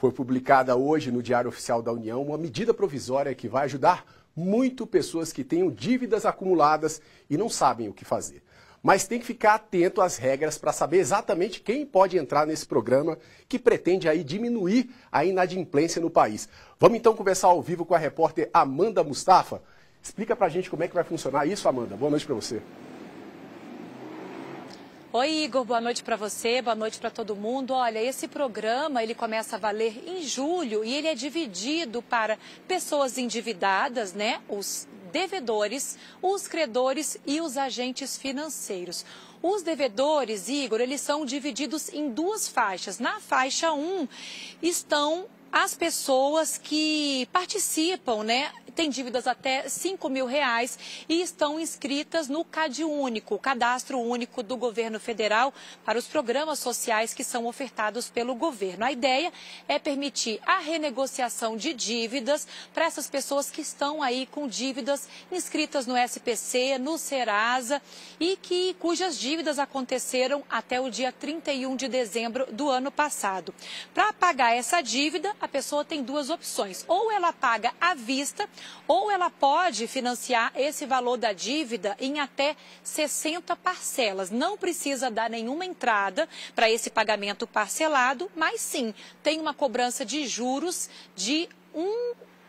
Foi publicada hoje no Diário Oficial da União uma medida provisória que vai ajudar muito pessoas que tenham dívidas acumuladas e não sabem o que fazer. Mas tem que ficar atento às regras para saber exatamente quem pode entrar nesse programa que pretende aí diminuir a inadimplência no país. Vamos então conversar ao vivo com a repórter Amanda Mustafa. Explica para a gente como é que vai funcionar isso, Amanda. Boa noite para você. Oi, Igor, boa noite para você, boa noite para todo mundo. Olha, esse programa, ele começa a valer em julho e ele é dividido para pessoas endividadas, né, os devedores, os credores e os agentes financeiros. Os devedores, Igor, eles são divididos em duas faixas. Na faixa 1 estão as pessoas que participam né, têm dívidas até 5 mil reais e estão inscritas no CAD Único, o Cadastro Único do Governo Federal para os programas sociais que são ofertados pelo governo. A ideia é permitir a renegociação de dívidas para essas pessoas que estão aí com dívidas inscritas no SPC, no Serasa e que cujas dívidas aconteceram até o dia 31 de dezembro do ano passado. Para pagar essa dívida, a pessoa tem duas opções: ou ela paga à vista ou ela pode financiar esse valor da dívida em até 60 parcelas. Não precisa dar nenhuma entrada para esse pagamento parcelado, mas sim tem uma cobrança de juros de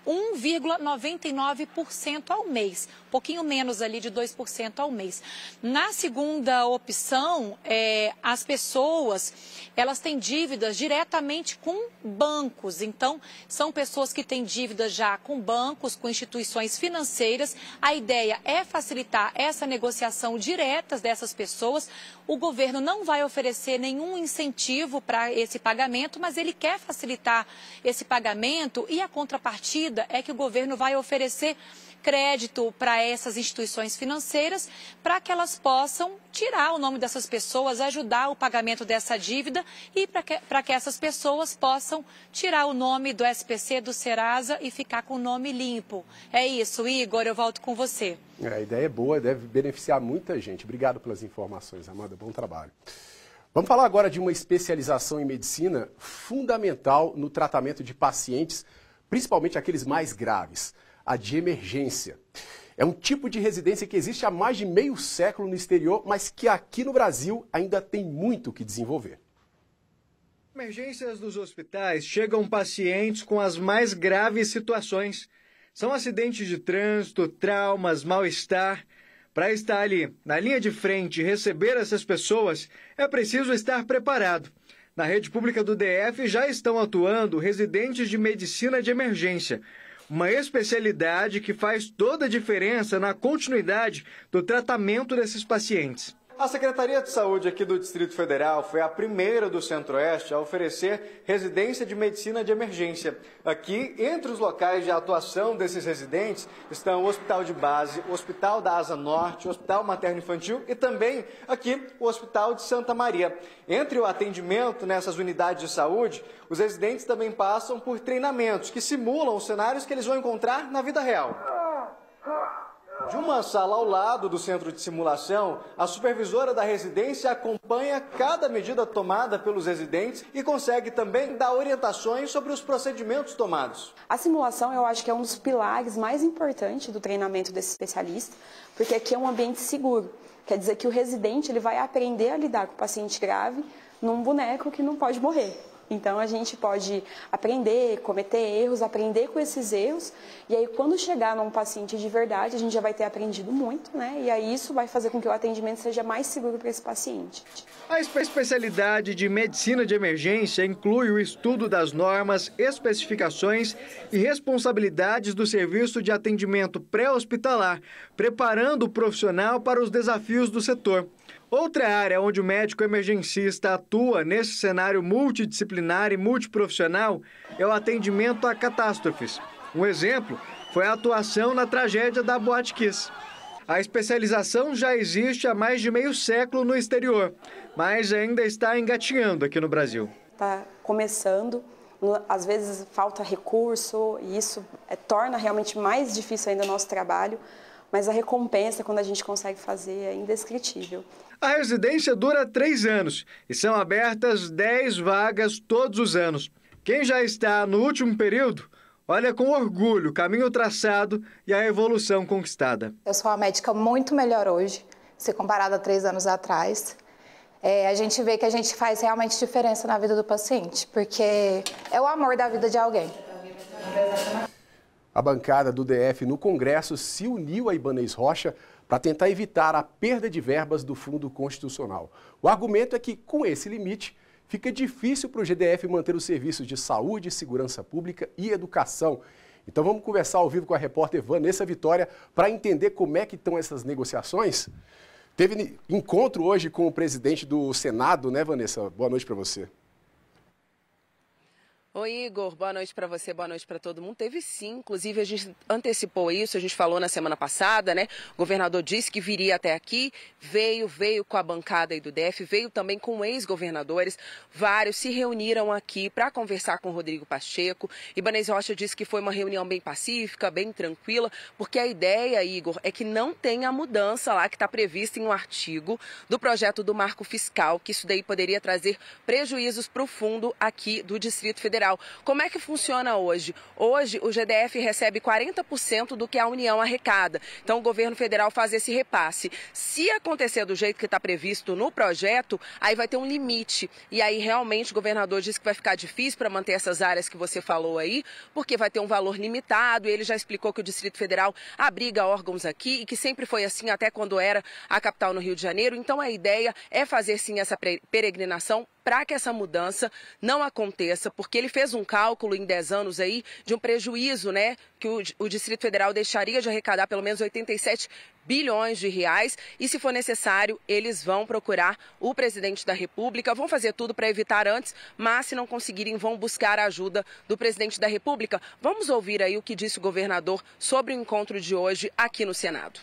1,99% ao mês pouquinho menos ali de 2% ao mês. Na segunda opção, é, as pessoas, elas têm dívidas diretamente com bancos. Então, são pessoas que têm dívidas já com bancos, com instituições financeiras. A ideia é facilitar essa negociação direta dessas pessoas. O governo não vai oferecer nenhum incentivo para esse pagamento, mas ele quer facilitar esse pagamento e a contrapartida é que o governo vai oferecer crédito para essas instituições financeiras para que elas possam tirar o nome dessas pessoas, ajudar o pagamento dessa dívida e para que, que essas pessoas possam tirar o nome do SPC, do Serasa e ficar com o nome limpo. É isso, Igor, eu volto com você. É, a ideia é boa, deve beneficiar muita gente. Obrigado pelas informações, Amanda. Bom trabalho. Vamos falar agora de uma especialização em medicina fundamental no tratamento de pacientes, principalmente aqueles mais graves a de emergência. É um tipo de residência que existe há mais de meio século no exterior, mas que aqui no Brasil ainda tem muito que desenvolver. Emergências dos hospitais chegam pacientes com as mais graves situações. São acidentes de trânsito, traumas, mal-estar. Para estar ali, na linha de frente, e receber essas pessoas, é preciso estar preparado. Na rede pública do DF já estão atuando residentes de medicina de emergência, uma especialidade que faz toda a diferença na continuidade do tratamento desses pacientes. A Secretaria de Saúde aqui do Distrito Federal foi a primeira do Centro-Oeste a oferecer residência de medicina de emergência. Aqui, entre os locais de atuação desses residentes, estão o Hospital de Base, o Hospital da Asa Norte, o Hospital Materno Infantil e também aqui o Hospital de Santa Maria. Entre o atendimento nessas unidades de saúde, os residentes também passam por treinamentos que simulam os cenários que eles vão encontrar na vida real. Ah, ah. De uma sala ao lado do centro de simulação, a supervisora da residência acompanha cada medida tomada pelos residentes e consegue também dar orientações sobre os procedimentos tomados. A simulação, eu acho que é um dos pilares mais importantes do treinamento desse especialista, porque aqui é um ambiente seguro. Quer dizer que o residente ele vai aprender a lidar com o paciente grave num boneco que não pode morrer. Então a gente pode aprender, cometer erros, aprender com esses erros, e aí quando chegar num paciente de verdade, a gente já vai ter aprendido muito, né? E aí isso vai fazer com que o atendimento seja mais seguro para esse paciente. A especialidade de medicina de emergência inclui o estudo das normas, especificações e responsabilidades do serviço de atendimento pré-hospitalar, preparando o profissional para os desafios do setor. Outra área onde o médico emergencista atua nesse cenário multidisciplinar e multiprofissional é o atendimento a catástrofes. Um exemplo foi a atuação na tragédia da Boate Kiss. A especialização já existe há mais de meio século no exterior, mas ainda está engatinhando aqui no Brasil. Está começando, às vezes falta recurso e isso eh, torna realmente mais difícil ainda o nosso trabalho, mas a recompensa quando a gente consegue fazer é indescritível. A residência dura três anos e são abertas 10 vagas todos os anos. Quem já está no último período olha com orgulho o caminho traçado e a evolução conquistada. Eu sou uma médica muito melhor hoje, se comparada a três anos atrás. É, a gente vê que a gente faz realmente diferença na vida do paciente, porque é o amor da vida de alguém. A bancada do DF no Congresso se uniu a Ibanez Rocha para tentar evitar a perda de verbas do Fundo Constitucional. O argumento é que, com esse limite, fica difícil para o GDF manter os serviços de saúde, segurança pública e educação. Então vamos conversar ao vivo com a repórter Vanessa Vitória para entender como é que estão essas negociações. Teve encontro hoje com o presidente do Senado, né, Vanessa? Boa noite para você. Oi, Igor. Boa noite para você, boa noite para todo mundo. Teve sim, inclusive a gente antecipou isso, a gente falou na semana passada, né? O governador disse que viria até aqui, veio, veio com a bancada aí do DF, veio também com ex-governadores. Vários se reuniram aqui para conversar com Rodrigo Pacheco. Ibanez Rocha disse que foi uma reunião bem pacífica, bem tranquila, porque a ideia, Igor, é que não tenha a mudança lá que está prevista em um artigo do projeto do marco fiscal, que isso daí poderia trazer prejuízos para o fundo aqui do Distrito Federal. Federal. Como é que funciona hoje? Hoje, o GDF recebe 40% do que a União arrecada. Então, o governo federal faz esse repasse. Se acontecer do jeito que está previsto no projeto, aí vai ter um limite. E aí, realmente, o governador disse que vai ficar difícil para manter essas áreas que você falou aí, porque vai ter um valor limitado. Ele já explicou que o Distrito Federal abriga órgãos aqui e que sempre foi assim, até quando era a capital no Rio de Janeiro. Então, a ideia é fazer sim essa peregrinação para que essa mudança não aconteça, porque ele fez um cálculo em 10 anos aí de um prejuízo, né, que o, o Distrito Federal deixaria de arrecadar pelo menos 87 bilhões de reais e se for necessário, eles vão procurar o presidente da República, vão fazer tudo para evitar antes, mas se não conseguirem, vão buscar a ajuda do presidente da República. Vamos ouvir aí o que disse o governador sobre o encontro de hoje aqui no Senado.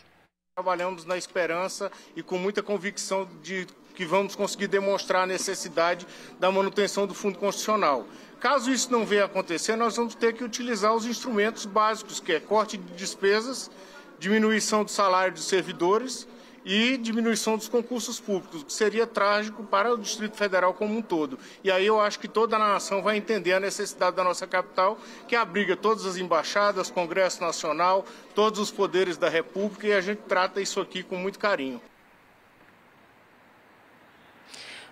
Trabalhamos na esperança e com muita convicção de que vamos conseguir demonstrar a necessidade da manutenção do fundo constitucional. Caso isso não venha a acontecer, nós vamos ter que utilizar os instrumentos básicos, que é corte de despesas, diminuição do salário dos servidores e diminuição dos concursos públicos, que seria trágico para o Distrito Federal como um todo. E aí eu acho que toda a nação vai entender a necessidade da nossa capital, que abriga todas as embaixadas, Congresso Nacional, todos os poderes da República, e a gente trata isso aqui com muito carinho.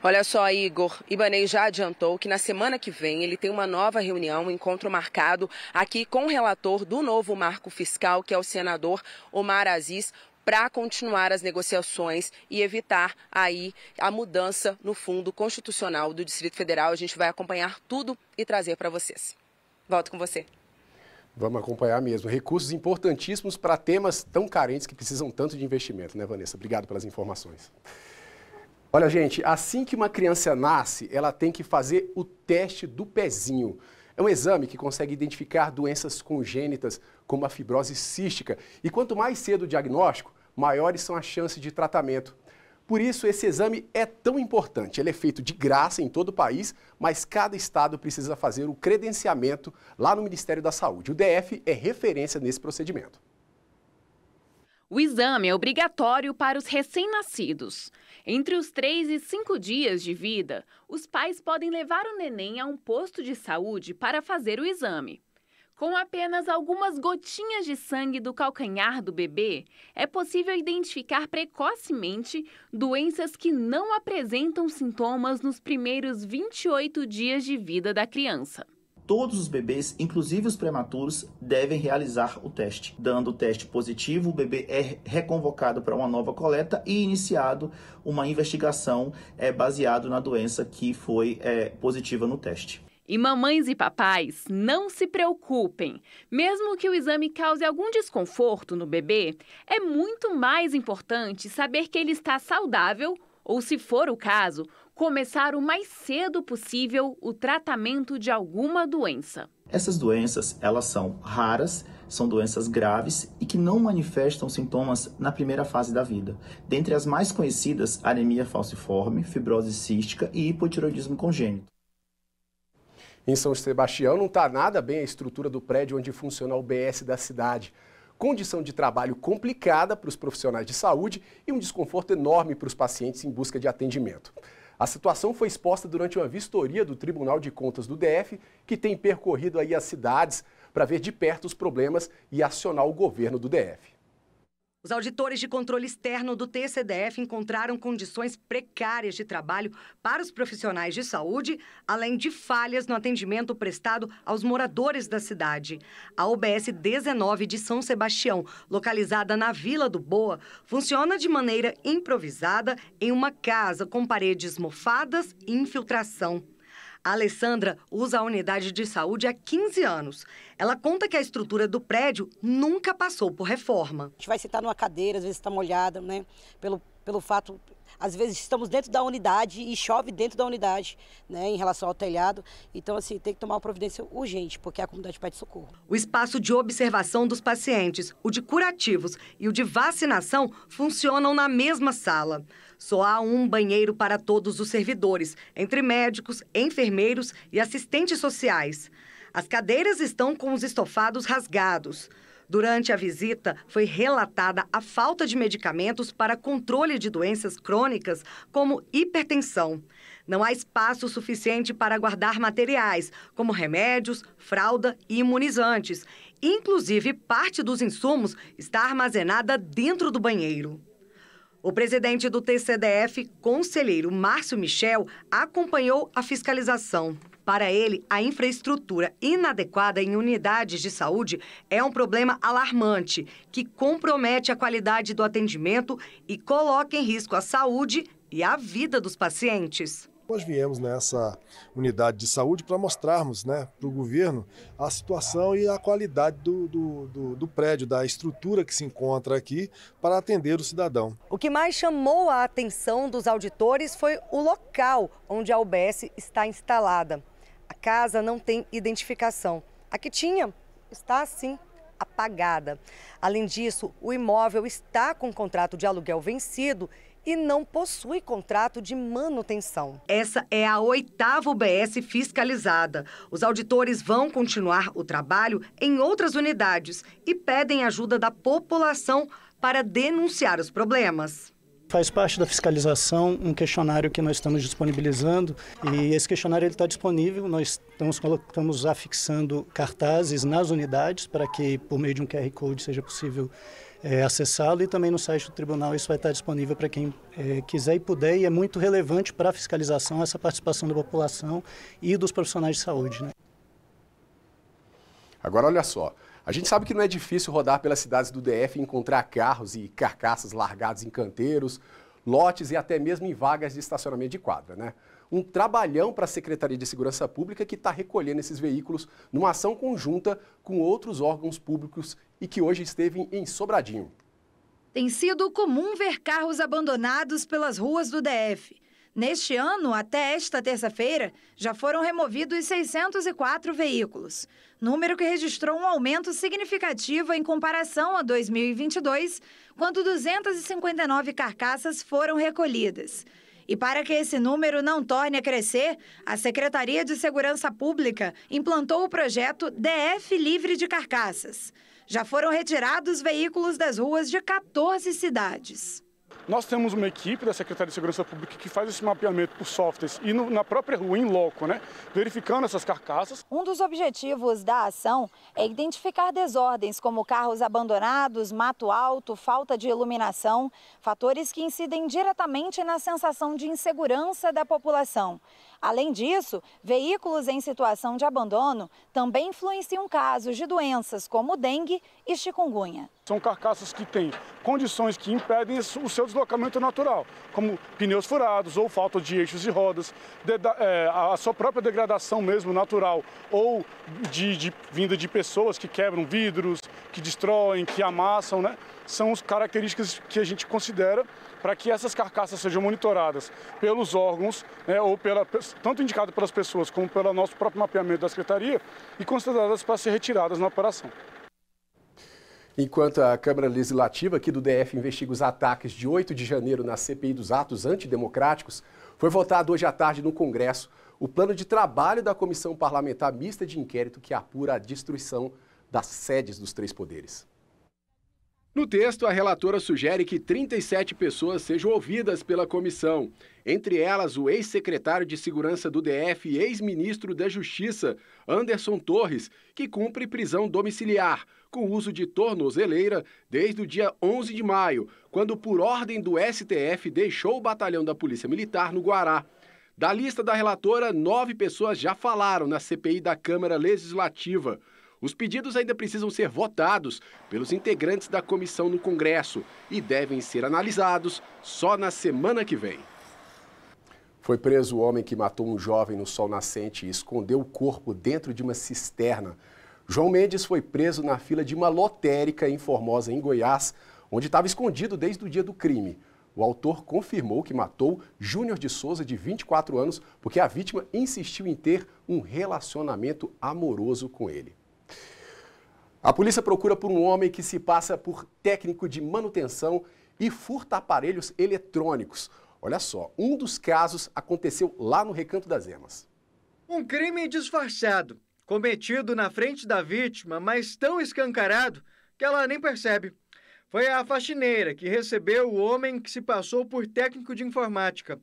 Olha só, Igor, Ibanei já adiantou que na semana que vem ele tem uma nova reunião, um encontro marcado aqui com o relator do novo marco fiscal, que é o senador Omar Aziz, para continuar as negociações e evitar aí a mudança no fundo constitucional do Distrito Federal. A gente vai acompanhar tudo e trazer para vocês. Volto com você. Vamos acompanhar mesmo. Recursos importantíssimos para temas tão carentes que precisam tanto de investimento, né, Vanessa? Obrigado pelas informações. Olha, gente, assim que uma criança nasce, ela tem que fazer o teste do pezinho. É um exame que consegue identificar doenças congênitas, como a fibrose cística. E quanto mais cedo o diagnóstico, maiores são as chances de tratamento. Por isso, esse exame é tão importante. Ele é feito de graça em todo o país, mas cada estado precisa fazer o credenciamento lá no Ministério da Saúde. O DF é referência nesse procedimento. O exame é obrigatório para os recém-nascidos. Entre os 3 e 5 dias de vida, os pais podem levar o neném a um posto de saúde para fazer o exame. Com apenas algumas gotinhas de sangue do calcanhar do bebê, é possível identificar precocemente doenças que não apresentam sintomas nos primeiros 28 dias de vida da criança todos os bebês, inclusive os prematuros, devem realizar o teste. Dando o teste positivo, o bebê é reconvocado para uma nova coleta e iniciado uma investigação é, baseado na doença que foi é, positiva no teste. E mamães e papais, não se preocupem. Mesmo que o exame cause algum desconforto no bebê, é muito mais importante saber que ele está saudável ou, se for o caso, começar o mais cedo possível o tratamento de alguma doença. Essas doenças, elas são raras, são doenças graves e que não manifestam sintomas na primeira fase da vida. Dentre as mais conhecidas, anemia falciforme, fibrose cística e hipotiroidismo congênito. Em São Sebastião não está nada bem a estrutura do prédio onde funciona o BS da cidade. Condição de trabalho complicada para os profissionais de saúde e um desconforto enorme para os pacientes em busca de atendimento. A situação foi exposta durante uma vistoria do Tribunal de Contas do DF, que tem percorrido aí as cidades para ver de perto os problemas e acionar o governo do DF. Os auditores de controle externo do TCDF encontraram condições precárias de trabalho para os profissionais de saúde, além de falhas no atendimento prestado aos moradores da cidade. A UBS 19 de São Sebastião, localizada na Vila do Boa, funciona de maneira improvisada em uma casa com paredes mofadas e infiltração. A Alessandra usa a unidade de saúde há 15 anos. Ela conta que a estrutura do prédio nunca passou por reforma. A gente vai sentar numa cadeira, às vezes está molhada, né? Pelo, pelo fato às vezes estamos dentro da unidade e chove dentro da unidade, né, em relação ao telhado. Então, assim, tem que tomar uma providência urgente, porque é a comunidade pede socorro. O espaço de observação dos pacientes, o de curativos e o de vacinação funcionam na mesma sala. Só há um banheiro para todos os servidores, entre médicos, enfermeiros e assistentes sociais. As cadeiras estão com os estofados rasgados. Durante a visita, foi relatada a falta de medicamentos para controle de doenças crônicas, como hipertensão. Não há espaço suficiente para guardar materiais, como remédios, fralda e imunizantes. Inclusive, parte dos insumos está armazenada dentro do banheiro. O presidente do TCDF, conselheiro Márcio Michel, acompanhou a fiscalização. Para ele, a infraestrutura inadequada em unidades de saúde é um problema alarmante que compromete a qualidade do atendimento e coloca em risco a saúde e a vida dos pacientes. Nós viemos nessa unidade de saúde para mostrarmos né, para o governo a situação e a qualidade do, do, do, do, prédio, da estrutura que se encontra aqui para atender o cidadão. O que mais chamou a atenção dos auditores foi o local onde a UBS está instalada. A casa não tem identificação. A que tinha está assim apagada. Além disso, o imóvel está com contrato de aluguel vencido e não possui contrato de manutenção. Essa é a oitava UBS fiscalizada. Os auditores vão continuar o trabalho em outras unidades e pedem ajuda da população para denunciar os problemas. Faz parte da fiscalização um questionário que nós estamos disponibilizando e esse questionário está disponível. Nós estamos, estamos afixando cartazes nas unidades para que, por meio de um QR Code, seja possível é, acessá-lo e também no site do tribunal isso vai estar tá disponível para quem é, quiser e puder. E é muito relevante para a fiscalização essa participação da população e dos profissionais de saúde. Né? Agora, olha só. A gente sabe que não é difícil rodar pelas cidades do DF e encontrar carros e carcaças largados em canteiros, lotes e até mesmo em vagas de estacionamento de quadra, né? Um trabalhão para a Secretaria de Segurança Pública que está recolhendo esses veículos numa ação conjunta com outros órgãos públicos e que hoje esteve em Sobradinho. Tem sido comum ver carros abandonados pelas ruas do DF. Neste ano, até esta terça-feira, já foram removidos 604 veículos, número que registrou um aumento significativo em comparação a 2022, quando 259 carcaças foram recolhidas. E para que esse número não torne a crescer, a Secretaria de Segurança Pública implantou o projeto DF Livre de Carcaças. Já foram retirados veículos das ruas de 14 cidades. Nós temos uma equipe da Secretaria de Segurança Pública que faz esse mapeamento por softwares e no, na própria rua, em loco, né, verificando essas carcaças. Um dos objetivos da ação é identificar desordens como carros abandonados, mato alto, falta de iluminação, fatores que incidem diretamente na sensação de insegurança da população. Além disso, veículos em situação de abandono também influenciam casos de doenças como dengue e chikungunya. São carcaças que têm condições que impedem o seu deslocamento natural, como pneus furados ou falta de eixos de rodas, de, é, a sua própria degradação mesmo natural ou de, de, vinda de pessoas que quebram vidros, que destroem, que amassam, né? São as características que a gente considera para que essas carcaças sejam monitoradas pelos órgãos, né, ou pela, tanto indicado pelas pessoas como pelo nosso próprio mapeamento da Secretaria, e consideradas para ser retiradas na operação. Enquanto a Câmara Legislativa aqui do DF investiga os ataques de 8 de janeiro na CPI dos atos antidemocráticos, foi votado hoje à tarde no Congresso o plano de trabalho da Comissão Parlamentar Mista de Inquérito que apura a destruição das sedes dos três poderes. No texto, a relatora sugere que 37 pessoas sejam ouvidas pela comissão, entre elas o ex-secretário de Segurança do DF e ex-ministro da Justiça, Anderson Torres, que cumpre prisão domiciliar com uso de tornozeleira desde o dia 11 de maio, quando, por ordem do STF, deixou o batalhão da Polícia Militar no Guará. Da lista da relatora, nove pessoas já falaram na CPI da Câmara Legislativa. Os pedidos ainda precisam ser votados pelos integrantes da comissão no Congresso e devem ser analisados só na semana que vem. Foi preso o homem que matou um jovem no sol nascente e escondeu o corpo dentro de uma cisterna. João Mendes foi preso na fila de uma lotérica em Formosa, em Goiás, onde estava escondido desde o dia do crime. O autor confirmou que matou Júnior de Souza, de 24 anos, porque a vítima insistiu em ter um relacionamento amoroso com ele. A polícia procura por um homem que se passa por técnico de manutenção e furta aparelhos eletrônicos. Olha só, um dos casos aconteceu lá no Recanto das Emas. Um crime disfarçado, cometido na frente da vítima, mas tão escancarado que ela nem percebe. Foi a faxineira que recebeu o homem que se passou por técnico de informática.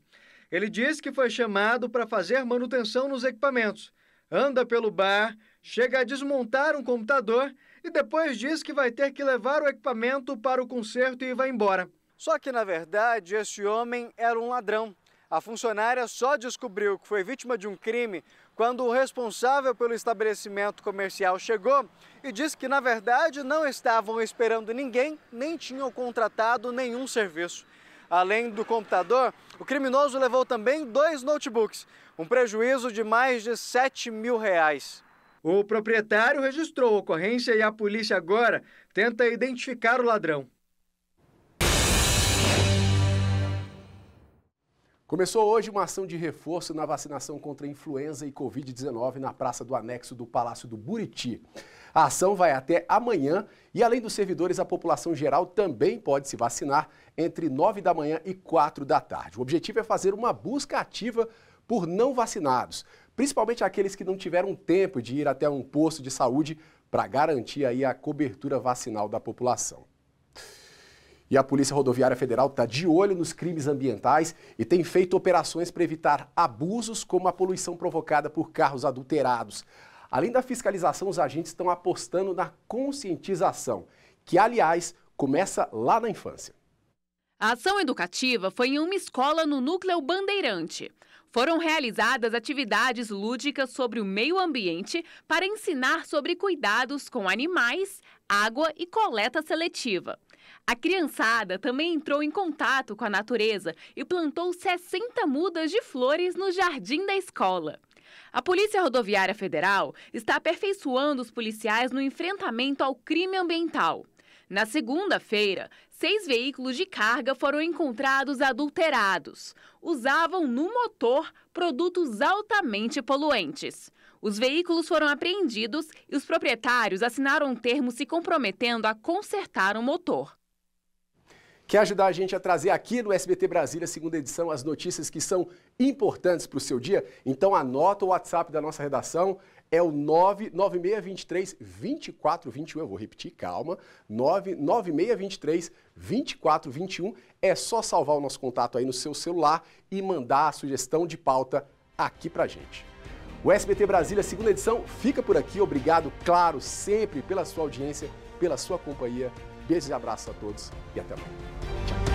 Ele diz que foi chamado para fazer manutenção nos equipamentos. Anda pelo bar, chega a desmontar um computador e depois diz que vai ter que levar o equipamento para o conserto e vai embora. Só que, na verdade, esse homem era um ladrão. A funcionária só descobriu que foi vítima de um crime quando o responsável pelo estabelecimento comercial chegou e disse que, na verdade, não estavam esperando ninguém, nem tinham contratado nenhum serviço. Além do computador, o criminoso levou também dois notebooks, um prejuízo de mais de 7 mil reais. O proprietário registrou a ocorrência e a polícia agora tenta identificar o ladrão. Começou hoje uma ação de reforço na vacinação contra influenza e Covid-19 na Praça do Anexo do Palácio do Buriti. A ação vai até amanhã e, além dos servidores, a população geral também pode se vacinar entre 9 da manhã e 4 da tarde. O objetivo é fazer uma busca ativa por não vacinados principalmente aqueles que não tiveram tempo de ir até um posto de saúde para garantir aí a cobertura vacinal da população. E a Polícia Rodoviária Federal está de olho nos crimes ambientais e tem feito operações para evitar abusos como a poluição provocada por carros adulterados. Além da fiscalização, os agentes estão apostando na conscientização, que, aliás, começa lá na infância. A ação educativa foi em uma escola no núcleo Bandeirante. Foram realizadas atividades lúdicas sobre o meio ambiente para ensinar sobre cuidados com animais, água e coleta seletiva. A criançada também entrou em contato com a natureza e plantou 60 mudas de flores no jardim da escola. A Polícia Rodoviária Federal está aperfeiçoando os policiais no enfrentamento ao crime ambiental. Na segunda-feira, Seis veículos de carga foram encontrados adulterados. Usavam no motor produtos altamente poluentes. Os veículos foram apreendidos e os proprietários assinaram um termo se comprometendo a consertar o motor. Quer ajudar a gente a trazer aqui no SBT Brasília, segunda edição, as notícias que são importantes para o seu dia? Então anota o WhatsApp da nossa redação, é o 99623 2421. Eu vou repetir, calma. 99623 2421. É só salvar o nosso contato aí no seu celular e mandar a sugestão de pauta aqui pra gente. O SBT Brasília, segunda edição, fica por aqui. Obrigado, claro, sempre pela sua audiência, pela sua companhia. Beijos e abraços a todos e até amanhã. Tchau.